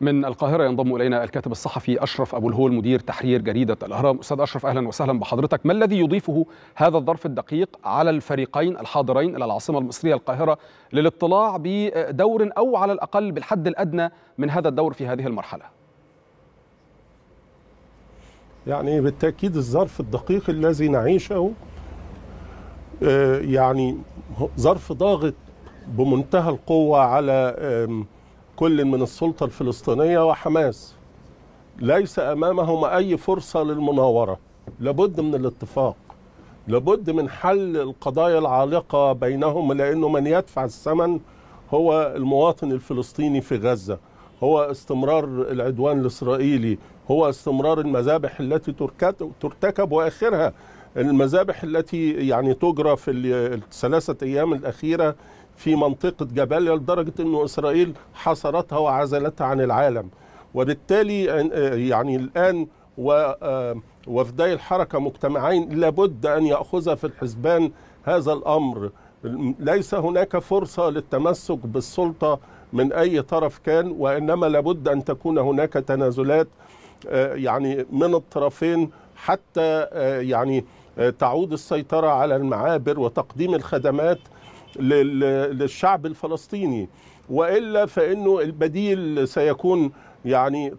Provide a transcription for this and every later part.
من القاهرة ينضم إلينا الكاتب الصحفي أشرف أبو الهول مدير تحرير جريدة الأهرام أستاذ أشرف أهلا وسهلا بحضرتك ما الذي يضيفه هذا الظرف الدقيق على الفريقين الحاضرين إلى العاصمة المصرية القاهرة للاطلاع بدور أو على الأقل بالحد الأدنى من هذا الدور في هذه المرحلة يعني بالتأكيد الظرف الدقيق الذي نعيشه آه، يعني ظرف ضاغط بمنتهى القوة على كل من السلطة الفلسطينية وحماس ليس أمامهما أي فرصة للمناورة لابد من الاتفاق لابد من حل القضايا العالقة بينهم لأنه من يدفع الثمن هو المواطن الفلسطيني في غزة هو استمرار العدوان الإسرائيلي هو استمرار المذابح التي ترتكب وآخرها المذابح التي يعني تجرى في الثلاثة أيام الأخيرة في منطقة جباليا لدرجة أن إسرائيل حصرتها وعزلتها عن العالم وبالتالي إيه، يعني الآن آه، وفدي الحركة مجتمعين لابد أن يأخذ في الحسبان هذا الأمر ليس هناك فرصة للتمسك بالسلطة من أي طرف كان وإنما لابد أن تكون هناك تنازلات آه، يعني من الطرفين حتى آه، يعني تعود السيطرة على المعابر وتقديم الخدمات للشعب الفلسطيني والا فانه البديل سيكون يعني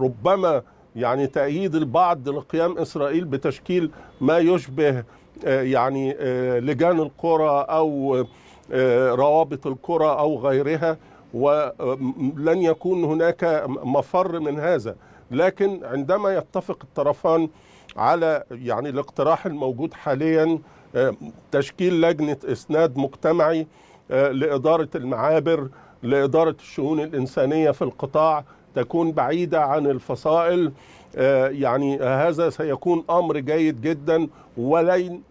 ربما يعني تأييد البعض لقيام إسرائيل بتشكيل ما يشبه يعني لجان القرى أو روابط القرى أو غيرها ولن يكون هناك مفر من هذا لكن عندما يتفق الطرفان على يعني الاقتراح الموجود حالياً آه، تشكيل لجنه اسناد مجتمعي آه، لاداره المعابر لاداره الشؤون الانسانيه في القطاع تكون بعيده عن الفصائل آه، يعني هذا سيكون امر جيد جدا ولين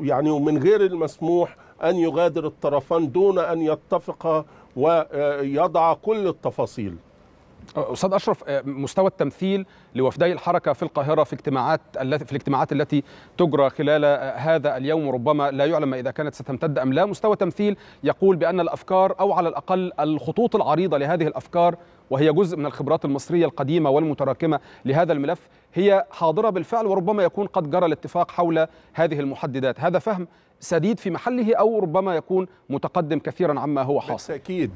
يعني ومن غير المسموح ان يغادر الطرفان دون ان يتفقا ويضع كل التفاصيل استاذ اشرف آه، مستوى التمثيل لوفدي الحركه في القاهره في اجتماعات في الاجتماعات التي تجرى خلال آه، هذا اليوم ربما لا يعلم اذا كانت ستمتد ام لا مستوى تمثيل يقول بان الافكار او على الاقل الخطوط العريضه لهذه الافكار وهي جزء من الخبرات المصريه القديمه والمتراكمه لهذا الملف هي حاضره بالفعل وربما يكون قد جرى الاتفاق حول هذه المحددات هذا فهم سديد في محله او ربما يكون متقدم كثيرا عما هو حاصل بالتاكيد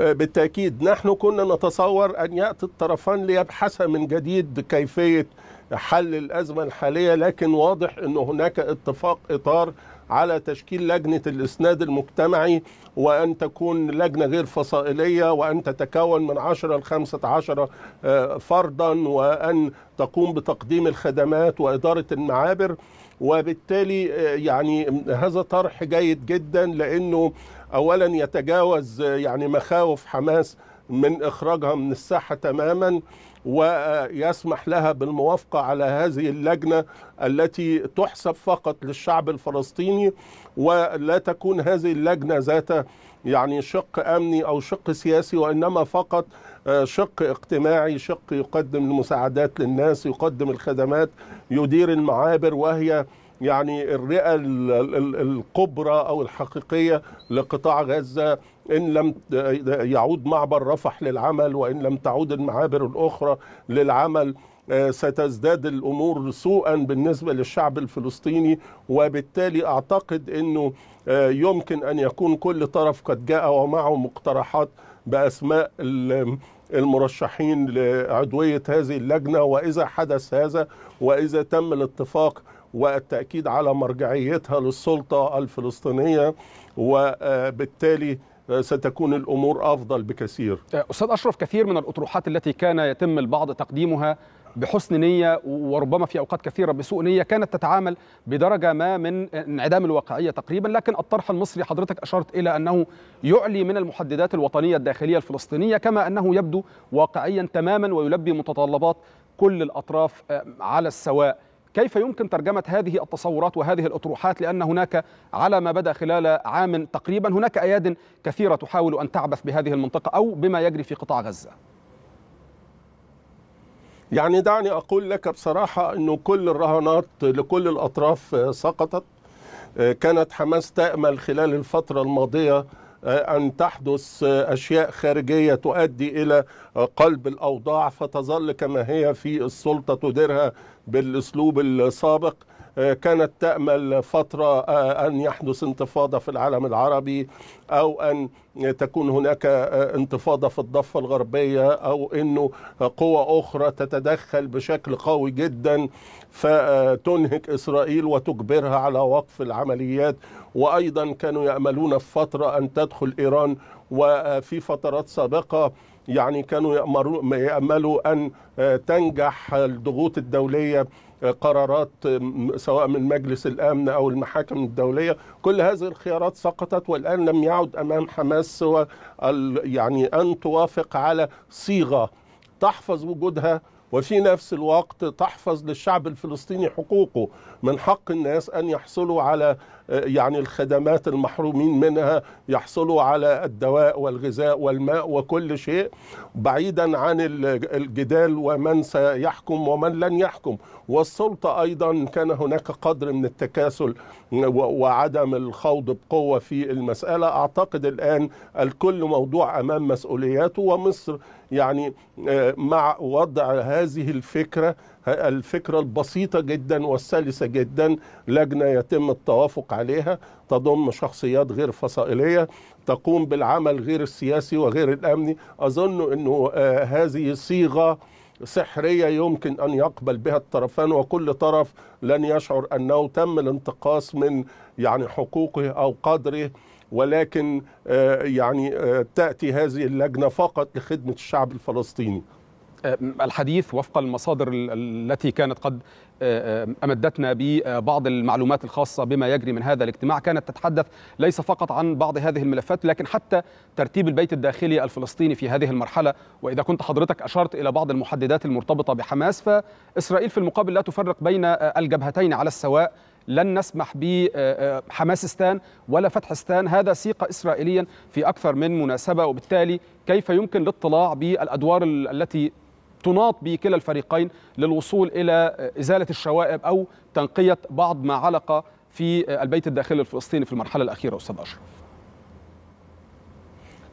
آه، بالتأكيد نحن كنا نتصور أن يأتي الطرفان ليبحثا من جديد كيفية حل الأزمة الحالية لكن واضح أن هناك اتفاق إطار على تشكيل لجنة الإسناد المجتمعي وأن تكون لجنة غير فصائلية وأن تتكون من 10 ل 15 فردا وأن تقوم بتقديم الخدمات وإدارة المعابر وبالتالي آه، يعني هذا طرح جيد جدا لأنه اولا يتجاوز يعني مخاوف حماس من اخراجها من الساحه تماما ويسمح لها بالموافقه على هذه اللجنه التي تحسب فقط للشعب الفلسطيني ولا تكون هذه اللجنه ذات يعني شق امني او شق سياسي وانما فقط آه، شق اجتماعي شق يقدم المساعدات للناس يقدم الخدمات يدير المعابر وهي يعني الرئه الكبرى او الحقيقيه لقطاع غزه ان لم يعود معبر رفح للعمل وان لم تعود المعابر الاخرى للعمل آه، ستزداد الامور سوءا بالنسبه للشعب الفلسطيني وبالتالي اعتقد انه آه، يمكن ان يكون كل طرف قد جاء ومعه مقترحات باسماء المرشحين لعضويه هذه اللجنه واذا حدث هذا واذا تم الاتفاق والتأكيد على مرجعيتها للسلطة الفلسطينية وبالتالي ستكون الامور افضل بكثير. استاذ اشرف كثير من الاطروحات التي كان يتم البعض تقديمها بحسن نيه وربما في اوقات كثيره بسوء نيه كانت تتعامل بدرجه ما من انعدام الواقعيه تقريبا لكن الطرح المصري حضرتك اشرت الى انه يعلي من المحددات الوطنيه الداخليه الفلسطينيه كما انه يبدو واقعيا تماما ويلبي متطلبات كل الاطراف آه، على السواء. كيف يمكن ترجمة هذه التصورات وهذه الأطروحات لأن هناك على ما بدا خلال عام تقريبا هناك أياد كثيرة تحاول أن تعبث بهذه المنطقة أو بما يجري في قطاع غزة يعني دعني أقول لك بصراحة أنه كل الرهانات لكل الأطراف سقطت كانت حماس تأمل خلال الفترة الماضية آه، أن تحدث آه، أشياء خارجية تؤدي إلى قلب الأوضاع فتظل كما هي في السلطة تديرها بالاسلوب السابق آه، كانت تامل فتره آه، ان يحدث انتفاضه في العالم العربي او ان تكون هناك آه، انتفاضه في الضفه الغربيه او انه قوى اخرى تتدخل بشكل قوي جدا فتنهك اسرائيل وتجبرها على وقف العمليات وايضا كانوا ياملون في فتره ان تدخل ايران وفي فترات سابقه يعني كانوا يأملوا أن آه، تنجح الضغوط الدولية آه، قرارات سواء من مجلس الامن او المحاكم الدوليه كل هذه الخيارات سقطت والان لم يعد امام حماس سوى يعني ان توافق على صيغه تحفظ وجودها وفي نفس الوقت تحفظ للشعب الفلسطيني حقوقه من حق الناس ان يحصلوا على يعني الخدمات المحرومين منها يحصلوا على الدواء والغذاء والماء وكل شيء بعيدا عن الجدال ومن سيحكم ومن لن يحكم والسلطة أيضا كان هناك قدر من التكاسل وعدم الخوض بقوة في المسألة أعتقد الآن الكل موضوع أمام مسؤولياته ومصر يعني آه، مع وضع هذه الفكرة الفكرة البسيطة جدا والسلسة جدا لجنة يتم التوافق عليها تضم شخصيات غير فصائلية تقوم بالعمل غير السياسي وغير الأمني أظن أنه آه، هذه صيغة سحرية يمكن أن يقبل بها الطرفان وكل طرف لن يشعر أنه تم الانتقاص من يعني حقوقه أو قدره ولكن آه، يعني آه، تأتي هذه اللجنة فقط لخدمة الشعب الفلسطيني الحديث وفق المصادر التي كانت قد امدتنا ببعض المعلومات الخاصه بما يجري من هذا الاجتماع كانت تتحدث ليس فقط عن بعض هذه الملفات لكن حتى ترتيب البيت الداخلي الفلسطيني في هذه المرحله واذا كنت حضرتك اشرت الى بعض المحددات المرتبطه بحماس فاسرائيل في المقابل لا تفرق بين الجبهتين على السواء لن نسمح بحماسستان ولا فتحستان هذا سيق إسرائيليا في أكثر من مناسبة وبالتالي كيف يمكن الاطلاع بالأدوار التي تناط بكلا الفريقين للوصول الى ازاله الشوائب او تنقيه بعض ما علق في البيت الداخلي الفلسطيني في المرحله الاخيره استاذ اشرف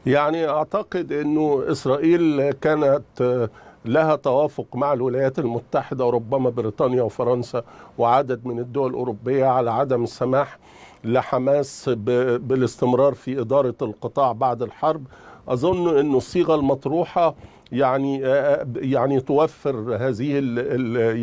يعني اعتقد انه اسرائيل كانت لها توافق مع الولايات المتحده وربما بريطانيا وفرنسا وعدد من الدول الاوروبيه على عدم السماح لحماس بالاستمرار في اداره القطاع بعد الحرب اظن انه الصيغه المطروحه يعني آه، آه، يعني توفر هذه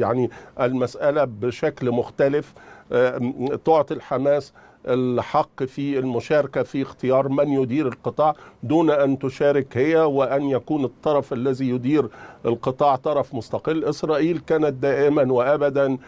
يعني المساله بشكل مختلف آه، تعطي الحماس الحق في المشاركة في اختيار من يدير القطاع دون أن تشارك هي وأن يكون الطرف الذي يدير القطاع طرف مستقل إسرائيل كانت دائما وأبدا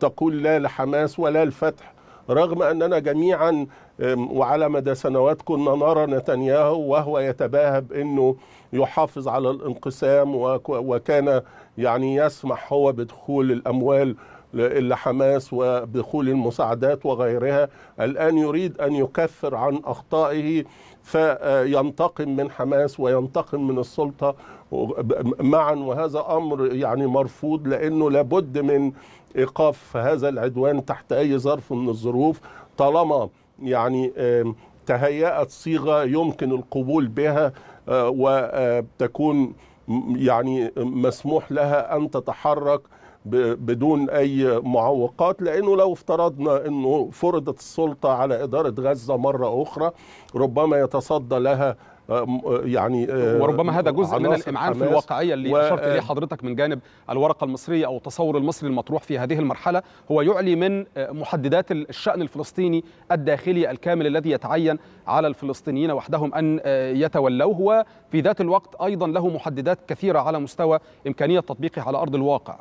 تقول لا لحماس ولا الفتح رغم أننا جميعا وعلى مدى سنوات كنا نرى نتنياهو وهو يتباهى بأنه يحافظ على الانقسام وكان يعني يسمح هو بدخول الأموال لحماس ودخول المساعدات وغيرها الآن يريد أن يكفر عن أخطائه فينتقم من حماس وينتقم من السلطة معا وهذا أمر يعني مرفوض لأنه لابد من إيقاف هذا العدوان تحت أي ظرف من الظروف طالما يعني تهيأت صيغة يمكن القبول بها آه، وتكون يعني مسموح لها أن تتحرك بدون اي معوقات لانه لو افترضنا انه فرضت السلطه على اداره غزه مره اخرى ربما يتصدى لها آه، آه، يعني آه، وربما هذا جزء من الامعان في الواقعيه اللي اشرت اليه حضرتك من جانب الورقه المصريه او التصور المصري المطروح في هذه المرحله هو يعلي من محددات الشان الفلسطيني الداخلي الكامل الذي يتعين على الفلسطينيين وحدهم ان يتولوه وفي ذات الوقت ايضا له محددات كثيره على مستوى امكانيه تطبيقه على ارض الواقع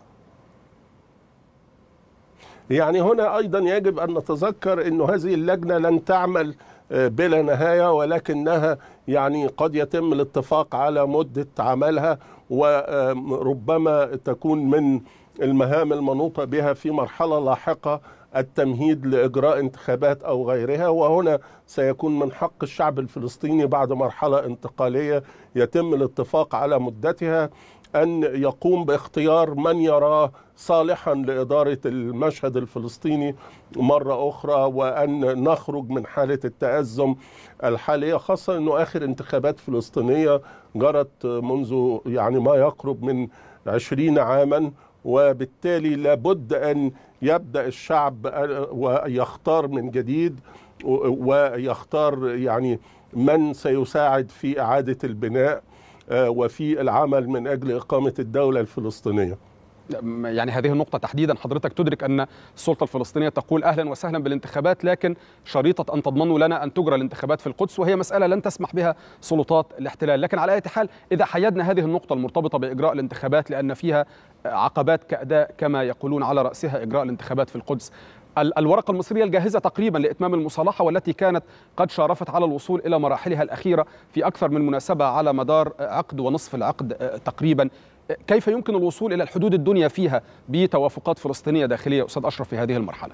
يعني هنا أيضا يجب أن نتذكر أن هذه اللجنة لن تعمل آه، بلا نهاية ولكنها يعني قد يتم الاتفاق على مدة عملها وربما تكون من المهام المنوطة بها في مرحلة لاحقة التمهيد لإجراء انتخابات أو غيرها وهنا سيكون من حق الشعب الفلسطيني بعد مرحلة انتقالية يتم الاتفاق على مدتها أن يقوم باختيار من يراه صالحا لإدارة المشهد الفلسطيني مرة أخرى وأن نخرج من حالة التأزم الحالية خاصة أنه آخر انتخابات فلسطينية جرت منذ يعني ما يقرب من عشرين عاما وبالتالي لابد أن يبدأ الشعب ويختار من جديد ويختار يعني من سيساعد في إعادة البناء آه، وفي العمل من أجل إقامة الدولة الفلسطينية يعني هذه النقطة تحديدا حضرتك تدرك أن السلطة الفلسطينية تقول أهلا وسهلا بالانتخابات لكن شريطة أن تضمنوا لنا أن تجرى الانتخابات في القدس وهي مسألة لن تسمح بها سلطات الاحتلال لكن على أي حال إذا حيدنا هذه النقطة المرتبطة بإجراء الانتخابات لأن فيها عقبات كأداء كما يقولون على رأسها إجراء الانتخابات في القدس الورقة المصرية الجاهزة تقريبا لإتمام المصالحة والتي كانت قد شارفت على الوصول إلى مراحلها الأخيرة في أكثر من مناسبة على مدار عقد ونصف العقد آه، تقريبا آه، كيف يمكن الوصول إلى الحدود الدنيا فيها بتوافقات فلسطينية داخلية أستاذ أشرف في هذه المرحلة؟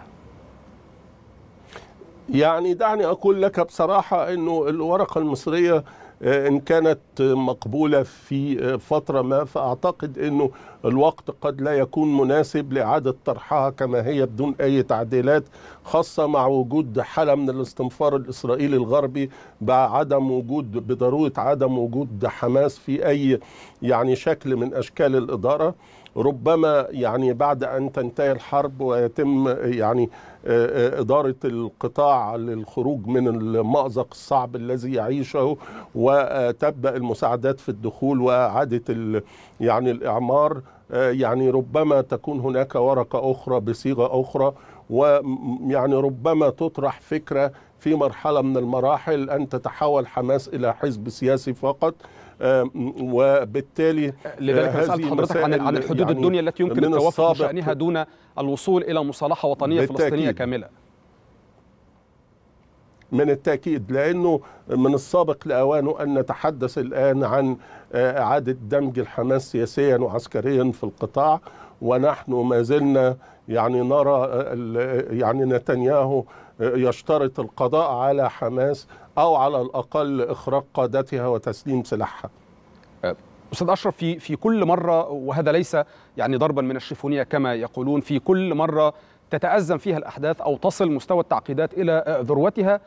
يعني دعني أقول لك بصراحة أنه الورقة المصرية آه، ان كانت مقبوله في آه، فتره ما فاعتقد انه الوقت قد لا يكون مناسب لاعاده طرحها كما هي بدون اي تعديلات خاصه مع وجود حاله من الاستنفار الاسرائيلي الغربي بعدم وجود بضروره عدم وجود حماس في اي يعني شكل من اشكال الاداره ربما يعني بعد ان تنتهي الحرب ويتم يعني آه، آه، إدارة القطاع للخروج من المأزق الصعب الذي يعيشه وتبدأ المساعدات في الدخول وإعادة يعني الإعمار آه، يعني ربما تكون هناك ورقة أخرى بصيغة أخرى ويعني ربما تطرح فكرة في مرحله من المراحل ان تتحول حماس الى حزب سياسي فقط آه، وبالتالي آه، لذلك سألت حضرتك عن عن الحدود يعني الدنيا التي يمكن التوافق بشأنها دون الوصول إلى مصالحة وطنية فلسطينية كاملة من التأكيد لأنه من السابق لأوانه أن نتحدث الآن عن آه، إعادة دمج الحماس سياسيا وعسكريا في القطاع ونحن ما زلنا يعني نرى يعني نتنياهو يشترط القضاء على حماس او على الاقل اخراج قادتها وتسليم سلاحها استاذ اشرف في في كل مره وهذا ليس يعني ضربا من الشيفونيه كما يقولون في كل مره تتازم فيها الاحداث او تصل مستوى التعقيدات الى آه، ذروتها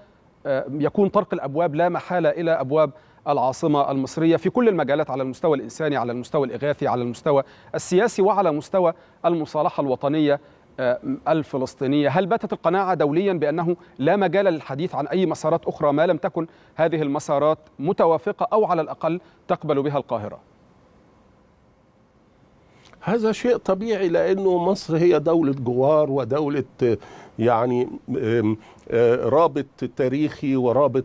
آه، يكون طرق الابواب لا محاله الى ابواب العاصمه المصريه في كل المجالات على المستوى الانساني على المستوى الاغاثي على المستوى السياسي وعلى مستوى المصالحه الوطنيه آه، الفلسطينية هل باتت القناعة دوليا بأنه لا مجال للحديث عن أي مسارات أخرى ما لم تكن هذه المسارات متوافقة أو على الأقل تقبل بها القاهرة هذا شيء طبيعي لأنه مصر هي دولة جوار ودولة آه، يعني آه، رابط تاريخي ورابط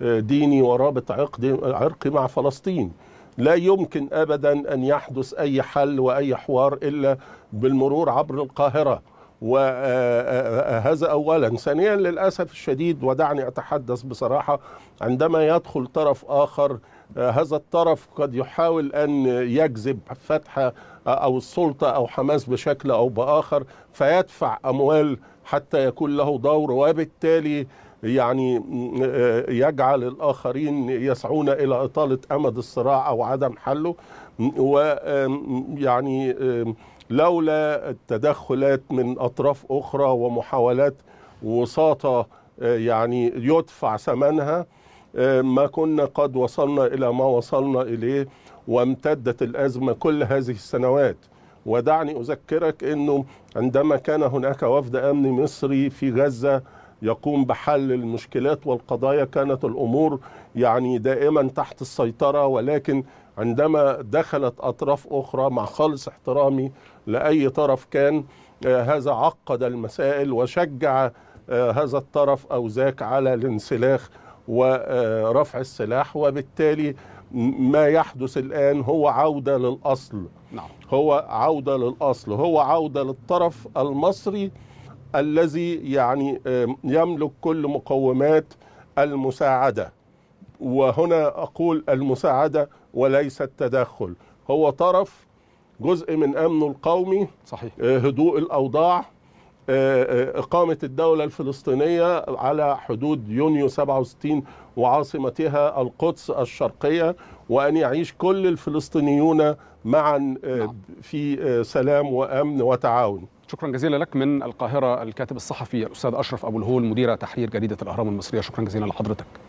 ديني ورابط عقدي عرقي مع فلسطين لا يمكن ابدا ان يحدث اي حل واي حوار الا بالمرور عبر القاهره وهذا آه، آه، آه، اولا ثانيا للاسف الشديد ودعني اتحدث بصراحه عندما يدخل طرف اخر هذا الطرف قد يحاول ان يجذب فتحه او السلطه او حماس بشكل او باخر فيدفع اموال حتى يكون له دور وبالتالي يعني آه، يجعل الآخرين يسعون إلى إطالة أمد الصراع أو عدم حله ويعني لولا التدخلات من أطراف أخرى ومحاولات وساطة آه، يعني يدفع ثمنها آه، ما كنا قد وصلنا إلى ما وصلنا إليه وامتدت الأزمة كل هذه السنوات ودعني أذكرك أنه عندما كان هناك وفد أمن مصري في غزة يقوم بحل المشكلات والقضايا كانت الامور يعني دائما تحت السيطره ولكن عندما دخلت اطراف اخرى مع خالص احترامي لاي طرف كان آه، هذا عقد المسائل وشجع آه، هذا الطرف او ذاك على الانسلاخ ورفع السلاح وبالتالي ما يحدث الان هو عوده للاصل نعم. هو عوده للاصل هو عوده للطرف المصري الذي يعني يملك كل مقومات المساعده وهنا اقول المساعده وليس التدخل هو طرف جزء من امنه القومي صحيح آه، هدوء الاوضاع آه، آه، إقامة الدولة الفلسطينية على حدود يونيو 67 وعاصمتها القدس الشرقية وأن يعيش كل الفلسطينيون معا نعم. في سلام وأمن وتعاون شكرا جزيلا لك من القاهرة الكاتب الصحفي الأستاذ أشرف أبو الهول مدير تحرير جريدة الأهرام المصرية شكرا جزيلا لحضرتك